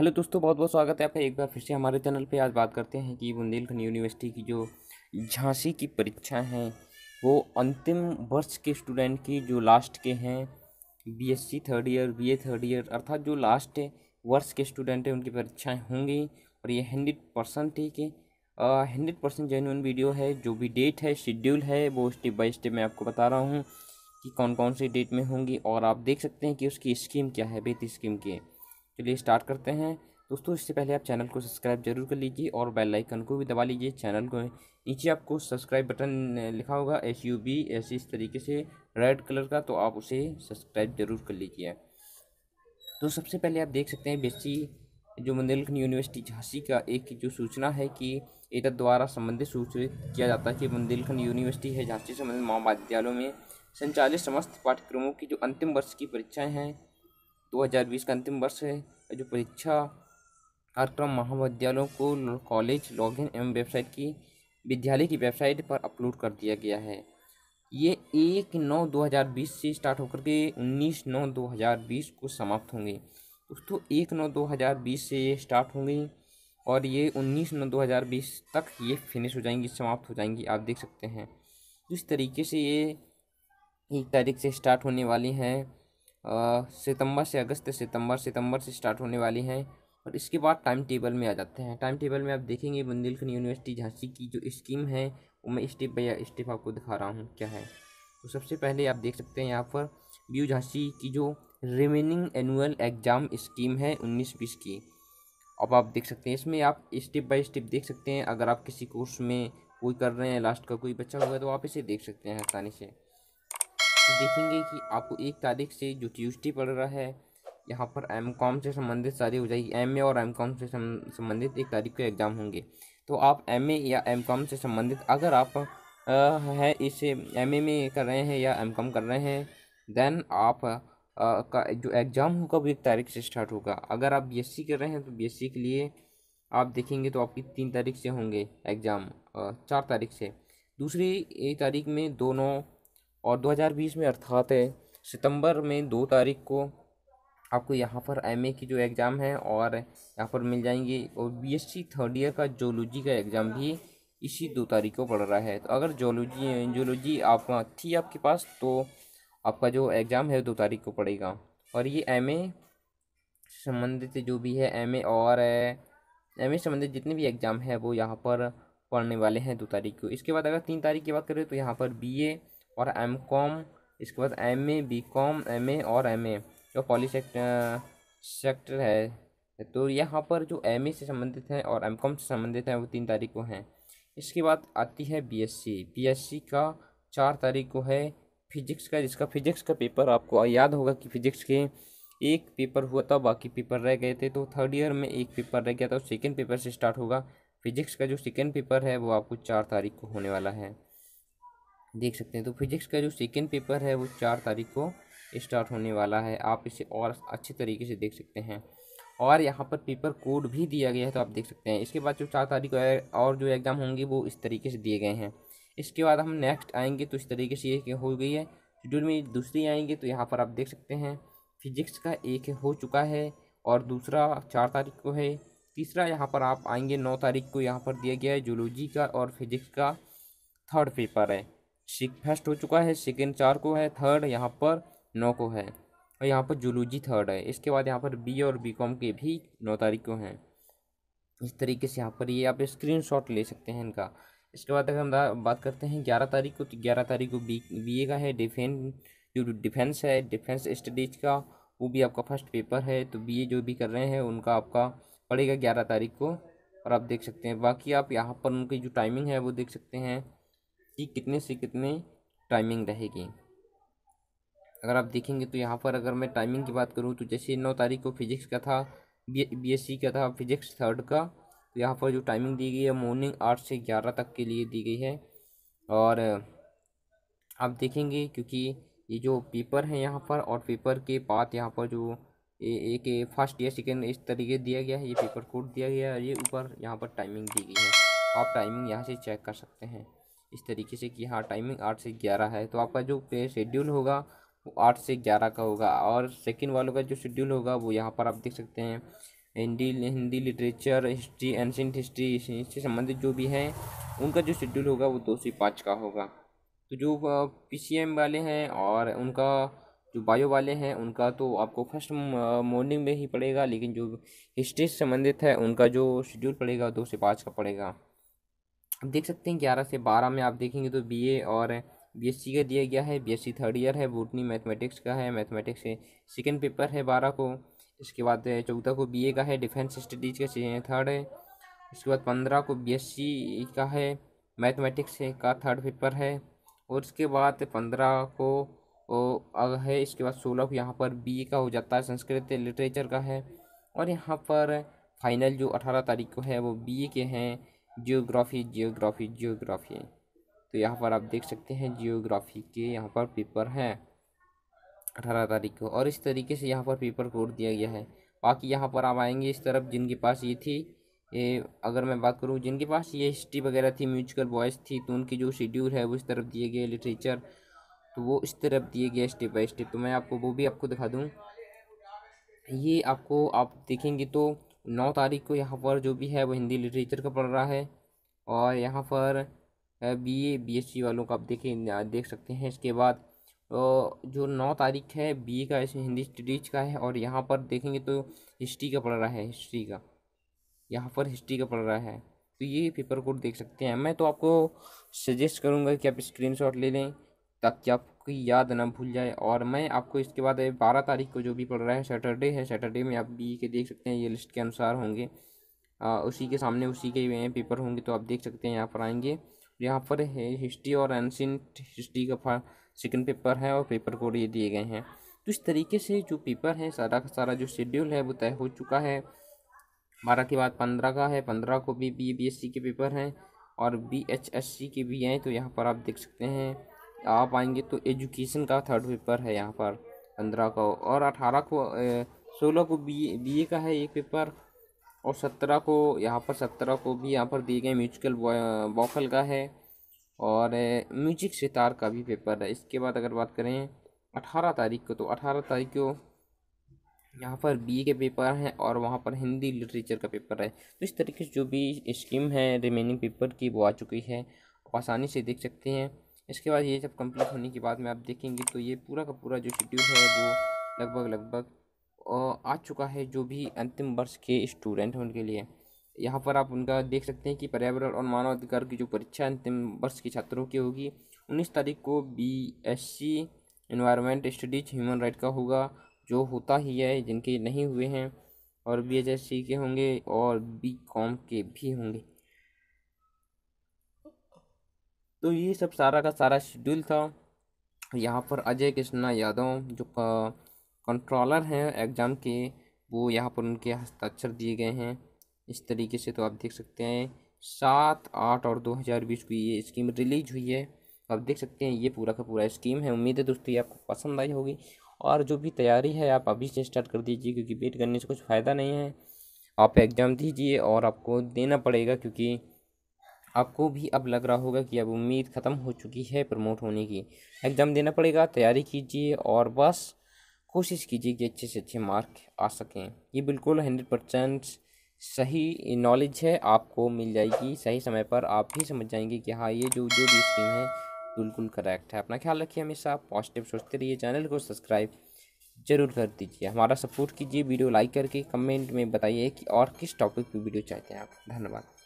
hello दोस्तों बहुत बहुत स्वागत है आपका एक बार फिर से हमारे चैनल पे आज बात करते हैं कि बुंदेलखंड यूनिवर्सिटी की जो झांसी की परीक्षा हैं वो अंतिम वर्ष के स्टूडेंट की जो लास्ट के हैं BSc third year BA third year अर्थात जो लास्ट वर्ष के स्टूडेंट हैं उनकी परीक्षाएँ होंगी और ये हंड्रेड परसेंट है हंड्रेड परसेंट जेन्यून वीडियो है जो भी डेट है शेड्यूल है वो स्टेप बाई स्टेप मैं आपको बता रहा हूँ कि कौन कौन सी डेट में होंगी और आप देख सकते हैं कि उसकी स्कीम क्या है बेहतर स्कीम की है चलिए स्टार्ट करते हैं दोस्तों इससे पहले आप चैनल को सब्सक्राइब जरूर कर लीजिए और बेल आइकन को भी दबा लीजिए चैनल को नीचे आपको सब्सक्राइब बटन लिखा होगा एस यू बी ऐसे इस तरीके से रेड कलर का तो आप उसे सब्सक्राइब जरूर कर लीजिए तो सबसे पहले आप देख सकते हैं बेसी जो बुंदेलखंड यूनिवर्सिटी झांसी का एक जो सूचना है कि एतद द्वारा संबंधित सूचित किया जाता है कि बुंदेलखंड यूनिवर्सिटी है झांसी संबंधित महाविद्यालयों में संचालित समस्त पाठ्यक्रमों की जो अंतिम वर्ष की परीक्षाएं हैं 2020 का अंतिम वर्ष है जो परीक्षा कार्यक्रम महाविद्यालयों को कॉलेज लॉगिन एवं वेबसाइट की विद्यालय की वेबसाइट पर अपलोड कर दिया गया है ये एक नौ दो हज़ार बीस से स्टार्ट होकर के उन्नीस नौ दो हज़ार बीस को समाप्त होंगे दोस्तों एक नौ दो हज़ार बीस से ये स्टार्ट होंगे और ये उन्नीस नौ दो हज़ार बीस तक ये फिनिश हो जाएंगी समाप्त हो जाएंगी आप देख सकते हैं जिस तरीके से ये एक तारीख से स्टार्ट होने वाली हैं सितंबर से अगस्त सितंबर सितंबर से स्टार्ट होने वाली हैं और इसके बाद टाइम टेबल में आ जाते हैं टाइम टेबल में आप देखेंगे बुंदेलखंड यूनिवर्सिटी झांसी की जो स्कीम है वो मैं स्टेप बाई स्टेप आपको दिखा रहा हूँ क्या है तो सबसे पहले आप देख सकते हैं यहाँ पर बी झांसी की जो रिमेनिंग एनुअल एग्ज़ाम स्कीम है उन्नीस बीस की अब आप देख सकते हैं इसमें आप स्टेप बाय स्टेप देख सकते हैं अगर आप किसी कोर्स में कोई कर रहे हैं लास्ट का कोई बच्चा होगा तो आप इसे देख सकते हैं आसानी से देखेंगे कि आपको एक तारीख से जो ट्यूजडे पड़ रहा है यहाँ पर एम कॉम से संबंधित सारी हो जाएगी एम ए और एम कॉम से संबंधित एक तारीख को एग्ज़ाम होंगे तो आप एम ए या एम कॉम से संबंधित अगर आप हैं इसे एम ए में कर रहे हैं या एम कॉम कर रहे हैं देन आप आ, का जो एग्ज़ाम होगा वो एक तारीख से स्टार्ट होगा अगर आप बी एस सी कर रहे हैं तो बी एस सी के लिए आप देखेंगे तो आपकी तीन तारीख से होंगे एग्ज़ाम चार तारीख से दूसरी तारीख में दोनों और 2020 में अर्थात सितंबर में दो तारीख को आपको यहाँ पर एम की जो एग्ज़ाम है और यहाँ पर मिल जाएंगी और बी एस थर्ड ईयर का जोलॉजी का एग्ज़ाम भी इसी दो तारीख को पड़ रहा है तो अगर जोलॉजी जोलॉजी आप थी आपके पास तो आपका जो एग्ज़ाम है दो तारीख को पड़ेगा और ये एम ए संबंधित जो भी है एम ए और एम ए संबंधित जितने भी एग्ज़ाम है वो यहाँ पर पढ़ने वाले हैं दो तारीख को इसके बाद अगर तीन तारीख की बात करें तो यहाँ पर बी ए और एम कॉम इसके बाद M A B com M A और एम ए जो पॉली सेक्टर सेक्टर है तो यहाँ पर जो एम ए से संबंधित हैं और एम कॉम से संबंधित हैं वो तीन तारीख को हैं इसके बाद आती है B S C B S C का चार तारीख को है फिजिक्स का जिसका फिजिक्स का पेपर आपको याद होगा कि फिजिक्स के एक पेपर हुआ था बाकी पेपर रह गए थे तो थर्ड ईयर में एक पेपर रह गया था सेकेंड पेपर से स्टार्ट होगा फिजिक्स का जो सेकेंड पेपर है वो आपको चार तारीख को होने वाला है देख सकते हैं तो फिज़िक्स का जो सेकेंड पेपर है वो चार तारीख को स्टार्ट होने वाला है आप इसे और अच्छे तरीके से देख सकते हैं और यहाँ पर पेपर कोड भी दिया गया है तो आप देख सकते हैं इसके बाद जो चार तारीख को और जो एग्ज़ाम होंगे वो इस तरीके से दिए गए हैं इसके बाद हम नेक्स्ट आएंगे तो इस तरीके से ये हो गई है शेड्यूल में दूसरी आएंगे तो यहाँ पर आप देख सकते हैं फिजिक्स का एक हो चुका है और दूसरा चार तारीख को है तीसरा यहाँ पर आप आएंगे नौ तारीख को यहाँ पर दिया गया है जूलोजी का और फिजिक्स का थर्ड पेपर है सिक फर्स्ट हो चुका है सेकेंड चार को है थर्ड यहाँ पर नौ को है और यहाँ पर जुलूजी थर्ड है इसके बाद यहाँ पर बी और बी कॉम के भी नौ तारीख को हैं इस तरीके से यहाँ पर ये आप स्क्रीन शॉट ले सकते हैं इनका इसके बाद अगर हम बात करते हैं ग्यारह तारीख को तो ग्यारह तारीख को बी बी ए का है डिफेंस जो डिफेंस है डिफेंस स्टडीज का वो भी आपका फर्स्ट पेपर है तो बी ए जो भी कर रहे हैं उनका आपका पड़ेगा ग्यारह तारीख को और आप देख सकते हैं बाकी आप यहाँ पर उनकी जो टाइमिंग है वो देख सकते हैं कि कितने से कितने टाइमिंग रहेगी अगर आप देखेंगे तो यहाँ पर अगर मैं टाइमिंग की बात करूँ तो जैसे नौ तारीख को फिजिक्स का था बी एस सी का था फिजिक्स थर्ड का तो यहाँ पर जो टाइमिंग दी गई है मॉर्निंग आठ से ग्यारह तक के लिए दी गई है और आप देखेंगे क्योंकि ये जो पेपर है यहाँ पर और पेपर के बाद यहाँ पर जो एक फर्स्ट या सेकेंड इस तरीके दिया गया है ये पेपर कोड दिया गया है ये ऊपर यहाँ पर टाइमिंग दी गई है आप टाइमिंग यहाँ से चेक कर सकते हैं इस तरीके से कि हाँ टाइमिंग आठ से ग्यारह है तो आपका जो पे शेड्यूल होगा वो आठ से ग्यारह का होगा और सेकेंड वालों का जो शेड्यूल होगा वो यहाँ पर आप देख सकते हैं Hindi Hindi literature history ancient history इससे संबंधित जो भी हैं उनका जो शेड्यूल होगा वो दो से पाँच का होगा तो जो पी वाले हैं और उनका जो बायो वाले हैं उनका तो आपको फर्स्ट मॉर्निंग में ही पड़ेगा लेकिन जो हिस्ट्री से संबंधित है उनका जो शेड्यूल पड़ेगा दो से पाँच का पड़ेगा देख सकते हैं ग्यारह से बारह में आप देखेंगे तो बी और बी का दिया गया है बीएससी थर्ड ईयर है बोटनी मैथमेटिक्स का है मैथमेटिक्स से सेकेंड पेपर है बारह को इसके बाद चौदह को बी का है डिफेंस स्टडीज़ का थर्ड है उसके बाद पंद्रह को बीएससी का है मैथमेटिक्स का थर्ड पेपर है और उसके बाद पंद्रह को ओ, है इसके बाद सोलह को यहाँ पर बी का हो जाता है संस्कृत लिटरेचर का है और यहाँ पर फाइनल जो अठारह तारीख को है वो बी के हैं जियोग्राफी जियोग्राफी जियोग्राफी तो यहाँ पर आप देख सकते हैं जियोग्राफी के यहाँ पर पेपर हैं अठारह तारीख को और इस तरीके से यहाँ पर पेपर कोड दिया गया है बाकी यहाँ पर आप आएंगे इस तरफ जिनके पास ये थी ये अगर मैं बात करूँ जिनके पास ये हिस्ट्री वगैरह थी म्यूजिकल वॉइस थी तो उनकी जो शेड्यूल है वो इस तरफ दिए गए लिटरेचर तो वो इस तरफ दिए गए स्टेप बाई स्टेप तो मैं आपको वो भी आपको दिखा दूँ ये आपको आप देखेंगे तो नौ तारीख को यहाँ पर जो भी है वो हिंदी लिटरेचर का पढ़ रहा है और यहाँ पर B A B S C वालों का आप देखें देख सकते हैं इसके बाद जो नौ तारीख है बी ए का इसमें हिंदी स्टडीज का है और यहाँ पर देखेंगे तो हिस्ट्री का पढ़ रहा है हिस्ट्री का यहाँ पर हिस्ट्री का पढ़ रहा है तो ये पेपर कोड देख सकते हैं मैं तो आपको सजेस्ट करूँगा कि आप स्क्रीनशॉट ले लें ताकि आपकी याद ना भूल जाए और मैं आपको इसके बाद बारह तारीख को जो भी पढ़ रहा है सैटरडे है सैटरडे में आप बी के देख सकते हैं ये लिस्ट के अनुसार होंगे आ, उसी के सामने उसी के पेपर होंगे तो आप देख सकते हैं यहाँ पर आएंगे यहाँ पर है हिस्ट्री और एनशेंट हिस्ट्री का फा सेकेंड पेपर है और पेपर कोड ये दिए गए हैं तो इस तरीके से जो पेपर है सारा का सारा जो शेड्यूल है वो तय हो चुका है बारह के बाद पंद्रह का है पंद्रह को भी बी बी एस सी के पेपर हैं और बी एच एस सी के भी हैं तो यहाँ पर आप देख सकते हैं आप आएंगे तो एजुकेशन का थर्ड पेपर है यहाँ पर पंद्रह को और अठारह को सोलह को बी बी का है एक पेपर और सत्रह को यहाँ पर सत्रह को भी यहाँ पर दिए गए म्यूजिकल वोकल का है और म्यूजिक सितार का भी पेपर है इसके बाद अगर बात करें अठारह तारीख को तो अठारह तारीख को यहाँ पर बी के पेपर हैं और वहाँ पर हिंदी लिटरेचर का पेपर है तो इस तरीके से जो भी स्कीम है रिमेनिंग पेपर की वो आ चुकी है आसानी से देख सकते हैं इसके बाद ये जब कंप्लीट होने के बाद में आप देखेंगे तो ये पूरा का पूरा जो शेड्यूल है वो लगभग लगभग आ चुका है जो भी अंतिम वर्ष के स्टूडेंट हैं उनके लिए यहाँ पर आप उनका देख सकते हैं कि पर्यावरण और मानव अधिकार की जो परीक्षा अंतिम वर्ष के छात्रों की होगी उन्नीस तारीख को B S C environment studies human right का होगा जो होता ही है जिनके नहीं हुए हैं और बी एच एस सी के होंगे और बी कॉम के भी होंगे तो ये सब सारा का सारा शेड्यूल था यहाँ पर अजय कृष्णा यादव जो कंट्रोलर हैं एग्ज़ाम के वो यहाँ पर उनके हस्ताक्षर दिए गए हैं इस तरीके से तो आप देख सकते हैं सात आठ और दो हज़ार बीस को ये स्कीम रिलीज हुई है आप देख सकते हैं ये पूरा का पूरा स्कीम है उम्मीद है दोस्तों ये आपको पसंद आई होगी और जो भी तैयारी है आप अभी से स्टार्ट कर दीजिए क्योंकि वेट करने से कुछ फ़ायदा नहीं है आप एग्ज़ाम दीजिए और आपको देना पड़ेगा क्योंकि आपको भी अब लग रहा होगा कि अब उम्मीद ख़त्म हो चुकी है प्रमोट होने की एग्ज़ाम देना पड़ेगा तैयारी कीजिए और बस कोशिश कीजिए कि अच्छे से अच्छे मार्क आ सकें ये बिल्कुल हंड्रेड परसेंट सही नॉलेज है आपको मिल जाएगी सही समय पर आप भी समझ जाएंगे कि हाँ ये जो जो भी स्कीम है बिल्कुल करेक्ट है अपना ख्याल रखिए हमेशा पॉजिटिव सोचते रहिए चैनल को सब्सक्राइब जरूर कर दीजिए हमारा सपोर्ट कीजिए वीडियो लाइक करके कमेंट में बताइए कि और किस टॉपिक पे वीडियो चाहते हैं आप धन्यवाद